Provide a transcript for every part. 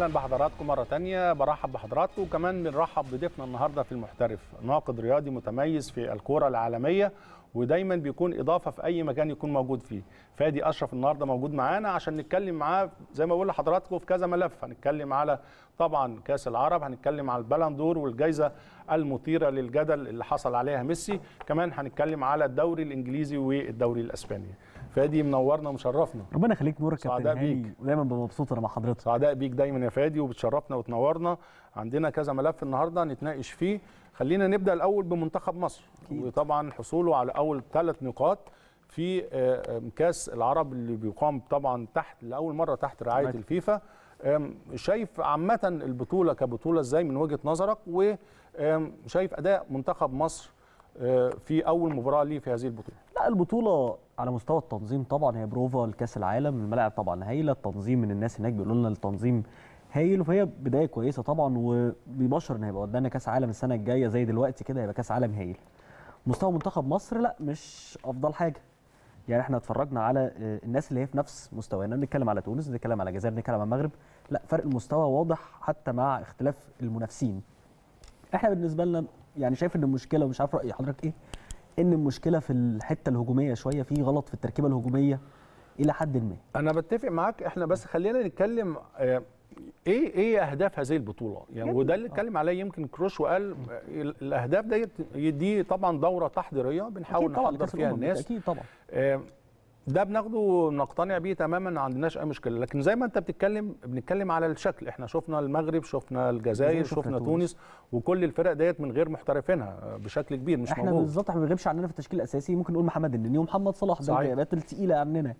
اهلا بحضراتكم مره تانية برحب بحضراتكم وكمان بنرحب بضيفنا النهارده في المحترف ناقد رياضي متميز في الكوره العالميه ودايما بيكون اضافه في اي مكان يكون موجود فيه فادي اشرف النهارده موجود معانا عشان نتكلم معاه زي ما بقول لحضراتكم في كذا ملف هنتكلم على طبعا كاس العرب هنتكلم على البالندور والجائزه المثيره للجدل اللي حصل عليها ميسي كمان هنتكلم على الدوري الانجليزي والدوري الاسباني فادي منورنا ومشرفنا ربنا يخليك نورك يا كابتن هاني ودايما ببقى مبسوط انا مع حضرتك سعداء بيك دايما يا فادي وبتشرفنا وتنورنا عندنا كذا ملف النهارده نتناقش فيه خلينا نبدا الاول بمنتخب مصر أكيد. وطبعا حصوله على اول ثلاث نقاط في آه، آه، كاس العرب اللي بيقام طبعا تحت لاول مره تحت رعايه الفيفا شايف عامه البطوله كبطوله ازاي من وجهه نظرك وشايف اداء منتخب مصر آه، في اول مباراه ليه في هذه البطوله لا البطوله على مستوى التنظيم طبعا هي بروفا لكاس العالم الملاعب طبعا هايله التنظيم من الناس هناك بيقولوا لنا التنظيم هايل وهي بدايه كويسه طبعا وبيبشر ان هيبقى قدامنا كاس عالم السنه الجايه زي دلوقتي كده هيبقى كاس عالم هايل مستوى منتخب مصر لا مش افضل حاجه يعني احنا اتفرجنا على آه، الناس اللي هي في نفس مستوانا بنتكلم على تونس بنتكلم على الجزائر بنتكلم على المغرب لا فرق المستوى واضح حتى مع اختلاف المنافسين احنا بالنسبه لنا يعني شايف ان المشكله ومش عارف راي حضرتك ايه ان المشكله في الحته الهجوميه شويه في غلط في التركيبه الهجوميه الى حد ما انا بتفق معاك احنا بس خلينا نتكلم آه، ايه ايه اهداف هذه البطوله يعني وده اللي آه. اتكلم عليه يمكن كروش وقال الاهداف ديت دي طبعا دوره تحضيريه بنحاول نحضر فيها الناس اكيد طبعا ده بناخده نقتنع بيه تماما ما عندناش اي مشكله لكن زي ما انت بتتكلم بنتكلم على الشكل احنا شفنا المغرب شفنا الجزائر شفنا, شفنا تونس وكل الفرق ديت من غير محترفينها بشكل كبير مش احنا بالظبط ما بنغيبش عننا في التشكيل الاساسي ممكن نقول محمد النني ومحمد صلاح ده الغيابات الثقيله عننا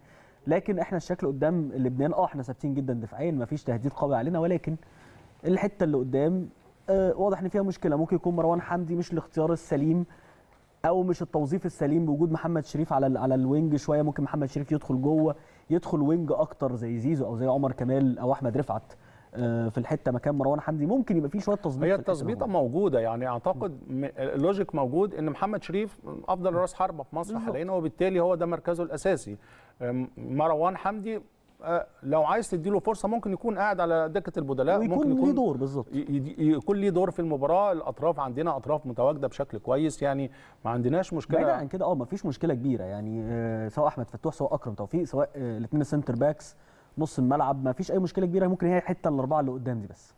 لكن احنا الشكل قدام لبنان اه احنا ثابتين جدا دفاعيا ما فيش تهديد قوي علينا ولكن الحته اللي قدام آه واضح ان فيها مشكله ممكن يكون مروان حمدي مش الاختيار السليم او مش التوظيف السليم بوجود محمد شريف على على الوينج شويه ممكن محمد شريف يدخل جوه يدخل وينج اكتر زي زيزو او زي عمر كمال او احمد رفعت آه، في الحته مكان مروان حمدي ممكن يبقى فيه شويه تظبيط هي التظبيطه موجوده يعني اعتقد اللوجيك موجود ان محمد شريف افضل راس حربه في مصر حاليا وبالتالي هو ده مركزه الاساسي مروان حمدي آه، لو عايز تديله فرصه ممكن يكون قاعد على دكه البدلاء ويكون ممكن يكون ليه دور بالظبط يكون ليه دور في المباراه الاطراف عندنا اطراف متواجده بشكل كويس يعني ما عندناش مشكله بعيدا عن كده اه ما فيش مشكله كبيره يعني آه، سواء احمد فتوح سواء اكرم توفيق سواء الاثنين السنتر باكس نص الملعب ما فيش اي مشكله كبيره ممكن هي الحته الاربعه اللي قدام دي بس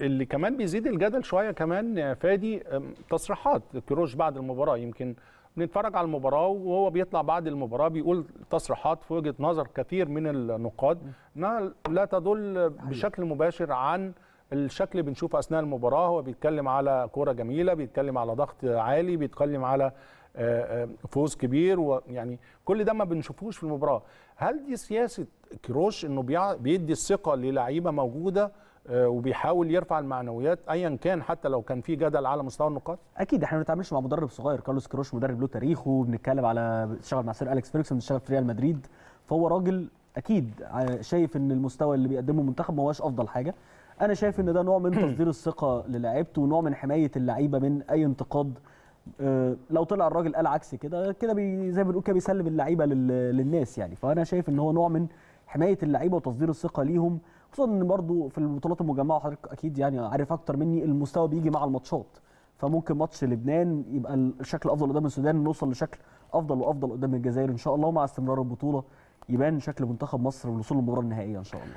اللي كمان بيزيد الجدل شويه كمان فادي تصريحات كروش بعد المباراه يمكن بنتفرج على المباراه وهو بيطلع بعد المباراه بيقول تصريحات في وجهه نظر كثير من النقاد انها لا تدل بشكل مباشر عن الشكل اللي بنشوفه اثناء المباراه هو بيتكلم على كوره جميله بيتكلم على ضغط عالي بيتكلم على آه، آه، فوز كبير ويعني كل ده ما بنشوفوش في المباراه هل دي سياسه كروش انه بيدي الثقه للعيبه موجوده آه، وبيحاول يرفع المعنويات ايا كان حتى لو كان في جدل على مستوى النقاط اكيد احنا ما بنتعاملش مع مدرب صغير كارلوس كروش مدرب له تاريخه بنتكلم على اشتغل مع سير اليكس فيرجسون اشتغل في ريال مدريد فهو راجل اكيد شايف ان المستوى اللي بيقدمه المنتخب ما هوش افضل حاجه انا شايف ان ده نوع من تصدير الثقه للاعيبته ونوع من حمايه اللعيبه من اي انتقاد آه، لو طلع الراجل قال عكس كده كده بي زي ما بنقول كده بيسلم اللعيبه للناس يعني فانا شايف ان هو نوع من حمايه اللعيبه وتصدير الثقه ليهم خصوصا ان برضو في البطولات المجمعه حضرتك اكيد يعني عارف اكتر مني المستوى بيجي مع الماتشات فممكن ماتش لبنان يبقى الشكل افضل قدام السودان نوصل لشكل افضل وافضل قدام الجزائر ان شاء الله ومع استمرار البطوله يبان شكل منتخب مصر والوصول للمباراه النهائيه ان شاء الله